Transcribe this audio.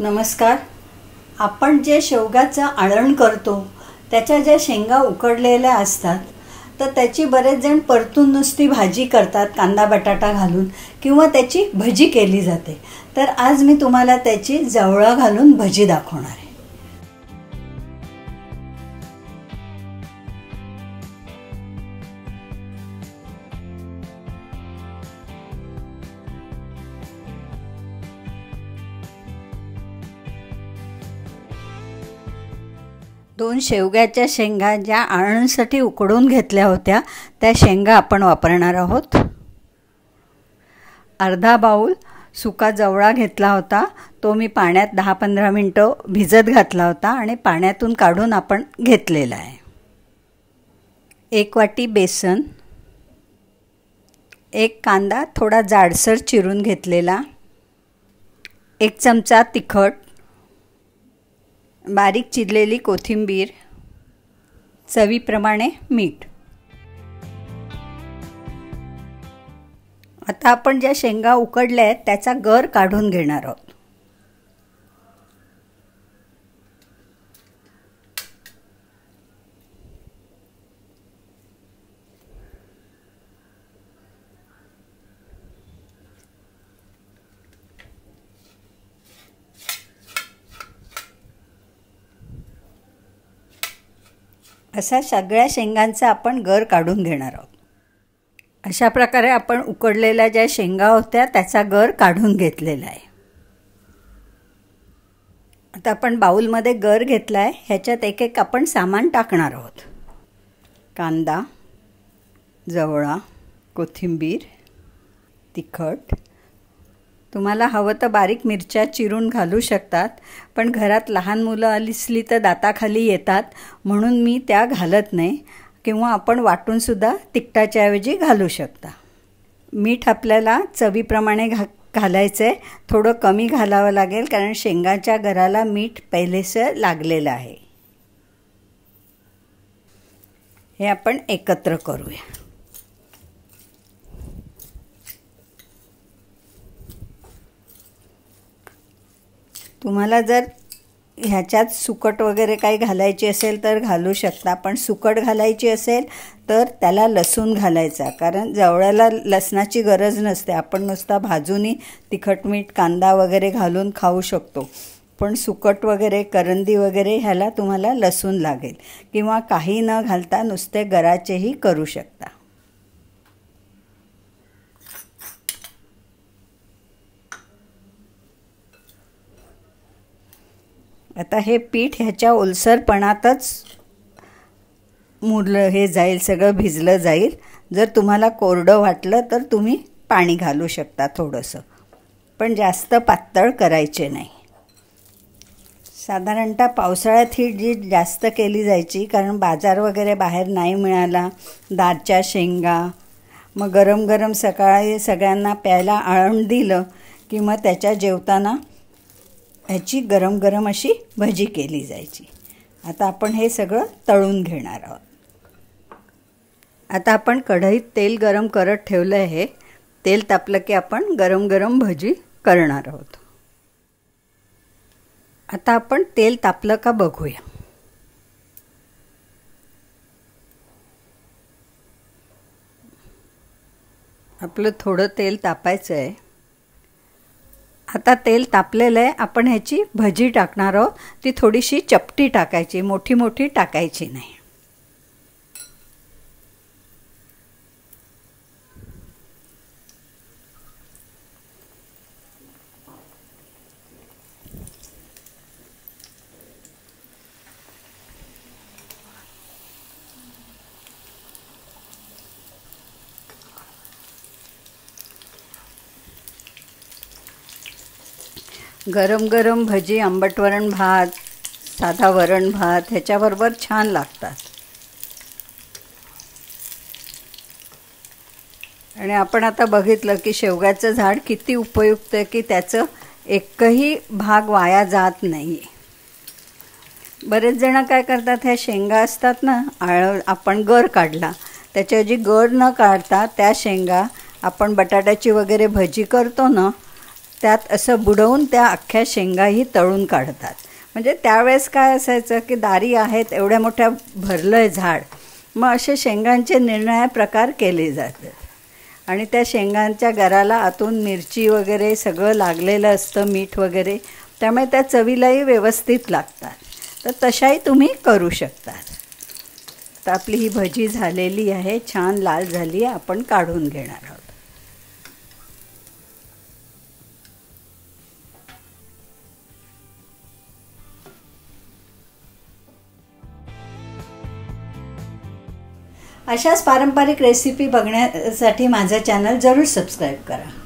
नमस्कार आपण जे शेवग्याचं आळण करतो त्याच्या ज्या शेंगा उकडलेल्या असतात तर त्याची बरेच जण परतून नुसती भाजी करतात कांदा बटाटा घालून किंवा त्याची भजी केली जाते तर आज मी तुम्हाला त्याची जवळा घालून भजी दाखवणार आहे दोन शेवग्याच्या शेंगा ज्या आळणसाठी उकडून घेतल्या होत्या त्या शेंगा आपण वापरणार आहोत अर्धा बाऊल सुका जवळा घेतला होता तो मी पाण्यात दहा पंधरा मिनटं भिजत घातला होता आणि पाण्यातून काढून आपण घेतलेला आहे एक वाटी बेसन एक कांदा थोडा जाडसर चिरून घेतलेला एक चमचा तिखट बारीक चिरलेली कोथिंबीर चवीप्रमाणे मीठ आता आपण ज्या शेंगा उकडल्या आहेत त्याचा गर काढून घेणार आहोत अशा सगळ्या शेंगांचा आपण गर काढून घेणार आहोत अशा प्रकारे आपण उकडलेल्या ज्या शेंगा होत्या त्याचा गर काढून घेतलेला आहे आता आपण बाऊलमध्ये गर घेतला आहे ह्याच्यात एक एक आपण सामान टाकणार आहोत कांदा जवळा कोथिंबीर तिखट तुम्हाला हवं तर बारीक मिरच्या चिरून घालू शकतात पण घरात लहान मुलं असली तर दाताखाली येतात म्हणून मी त्या घालत नाही किंवा आपण वाटूनसुद्धा तिखटाच्याऐवजी घालू शकता मीठ आपल्याला चवीप्रमाणे घा घालायचं आहे थोडं कमी घालावं लागेल कारण शेंगाच्या घराला मीठ पहिलेसं लागलेलं आहे हे आपण एकत्र करूया तुम्हाला जर ह्याच्यात सुकट वगैरे काही घालायची असेल तर घालू शकता पण सुकट घालायची असेल तर त्याला लसूण घालायचा कारण जवळ्याला लसणाची गरज नसते आपण नुसता भाजूनही तिखट मीठ कांदा वगैरे घालून खाऊ शकतो पण सुकट वगैरे करंदी वगैरे ह्याला तुम्हाला लसूण लागेल किंवा काही न घालता नुसते गराचेही करू शकता आता हे पीठ ह्याच्या ओलसरपणातच मुरलं हे जाईल सगळं भिजलं जाईल जर तुम्हाला कोरडं वाटलं तर तुम्ही पाणी घालू शकता थोडंसं पण जास्त पातळ करायचे नाही साधारणतः पावसाळ्यात ही जी जास्त केली जायची कारण बाजार वगैरे बाहेर नाही मिळाला दारच्या शेंगा मग गरम गरम सकाळी सगळ्यांना प्यायला आळण दिलं की मग त्याच्या जेवताना ह्याची गरम गरम अशी भजी केली जायची आता आपण हे सगळं तळून घेणार आहोत आता आपण कढईत तेल गरम करत ठेवलं आहे तेल तापलं की आपण गरम गरम भजी करणार आहोत आता आपण तेल तापलं का बघूया आपलं थोडं तेल तापायचं आहे आता तेल तापलेलं आहे आपण ह्याची भजी टाकणार आहोत ती थोडीशी चपटी टाकायची मोठी मोठी टाकायची नाही गरम गरम भजी आंबट वरण भात साधा वरण भात ह्याच्याबरोबर छान लागतात आणि आपण आता बघितलं की शेवग्याचं झाड किती उपयुक्त आहे की त्याचं एकही भाग वाया जात नाही बरेच जण काय करतात ह्या शेंगा असतात ना आळ आपण गर काढला त्याच्याऐवजी गर न काढता त्या शेंगा आपण बटाट्याची वगैरे भजी करतो ना त्यात असं बुडवून त्या अख्ख्या शेंगाही तळून काढतात म्हणजे त्यावेळेस काय असायचं की दारी आहेत एवढ्या मोठ्या भरलं आहे झाड मग असे शेंगांचे निर्णय प्रकार केले जातात आणि त्या शेंगांच्या गराला आतून मिरची वगैरे सगळं लागलेलं असतं मीठ वगैरे त्यामुळे त्या चवीलाही व्यवस्थित लागतात तर तशाही तुम्ही करू शकतात तर आपली ही भजी झालेली आहे छान लाल झाली आहे आपण काढून घेणार अशाच पारंपरिक रेसिपी बघण्यासाठी माझं चॅनल जरूर सबस्क्राईब करा